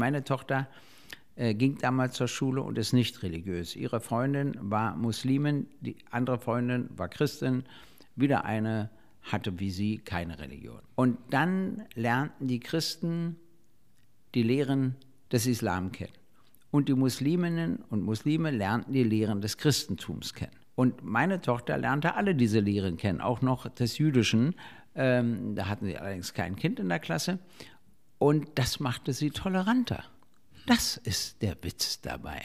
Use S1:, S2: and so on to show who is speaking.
S1: Meine Tochter äh, ging damals zur Schule und ist nicht religiös. Ihre Freundin war Muslimin, die andere Freundin war Christin, wieder eine hatte wie sie keine Religion. Und dann lernten die Christen die Lehren des Islam kennen. Und die Musliminnen und Muslime lernten die Lehren des Christentums kennen. Und meine Tochter lernte alle diese Lehren kennen, auch noch des Jüdischen. Ähm, da hatten sie allerdings kein Kind in der Klasse. Und das machte sie toleranter. Das ist der Witz dabei.